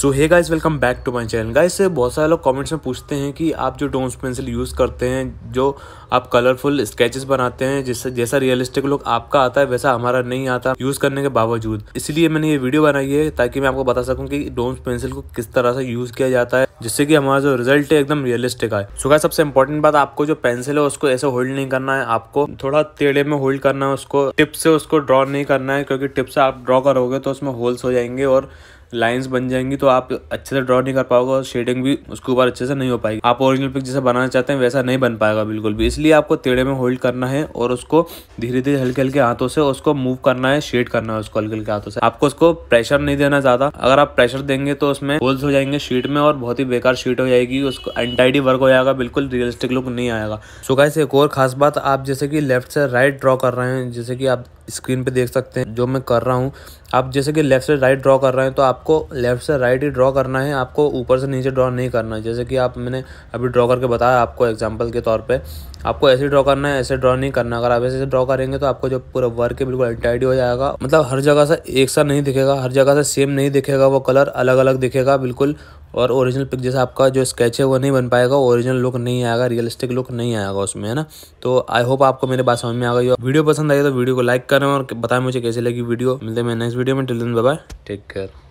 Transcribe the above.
so hey guys welcome back to my channel guys बहुत सारे लोग कमेंट्स में पूछते हैं कि आप जो डोम्स पेंसिल यूज़ करते हैं जो आप कलरफुल स्केचेस बनाते हैं जिससे जैसा रियलिस्टिक लुक आपका आता है वैसा हमारा नहीं आता यूज़ करने के बावजूद इसलिए मैंने ये वीडियो बनाई है ताकि मैं आपको बता सकूँ कि डोम्स पेंसिल को किस तरह से यूज़ किया जाता है जिससे कि हमारा जो रिजल्ट है एकदम रियलिस्टिक आए सो सबसे इम्पोर्टेंट बात आपको जो पेंसिल है उसको ऐसे होल्ड नहीं करना है आपको थोड़ा टेढ़े में होल्ड करना है उसको टिप से उसको ड्रॉ नहीं करना है क्योंकि टिप से आप ड्रॉ करोगे तो उसमें होल्स हो जाएंगे और लाइंस बन जाएंगी तो आप अच्छे से ड्रॉ नहीं कर पाओगे और शेडिंग भी उसके ऊपर अच्छे से नहीं हो पाएगी आप ओरिजिनल पिक जैसे बनाना चाहते हैं वैसा नहीं बन पाएगा बिल्कुल भी इसलिए आपको तेड़े में होल्ड करना है और उसको धीरे धीरे हल्के हल्के हाथों से उसको मूव करना है शेड करना है उसको हल्के हल्के हाथों से आपको उसको प्रेशर नहीं देना ज्यादा अगर आप प्रेशर देंगे तो उसमें होल्स हो जाएंगे शीट में और बहुत ही बेकार शीट हो जाएगी उसको एंटाइडी वर्क हो जाएगा बिल्कुल रियलिस्टिक लुक नहीं आएगा सुखाई से एक और खास बात आप जैसे कि लेफ्ट से राइट ड्रॉ कर रहे हैं जैसे कि आप स्क्रीन पे देख सकते हैं जो मैं कर रहा हूँ आप जैसे कि लेफ्ट से राइट ड्रॉ कर रहे हैं तो आपको लेफ्ट से राइट ही ड्रॉ करना है आपको ऊपर से नीचे ड्रॉ नहीं करना है जैसे कि आप मैंने अभी ड्रॉ करके बताया आपको एग्जाम्पल के तौर पर आपको ऐसे ड्रॉ करना है ऐसे ड्रॉ नहीं करना अगर आप ऐसे ड्रॉ करेंगे तो आपको जो पूरा वर्क है बिल्कुल एंटाइडी हो जाएगा मतलब हर जगह से एक सा नहीं दिखेगा हर जगह से सेम नहीं दिखेगा वो कलर अलग अलग दिखेगा बिल्कुल और ओरिजिनल पिक जैसा आपका जो स्केच है वो नहीं बन पाएगा ओरिजिनल लुक नहीं आएगा रियलिस्टिक लुक नहीं आएगा उसमें है ना तो आई होप आपको मेरे बात समझ में आ गई हो वीडियो पसंद आई तो वीडियो को लाइक करें और बताएं मुझे कैसे लगी वीडियो मिलते हैं नेक्स्ट वीडियो में till then bye take care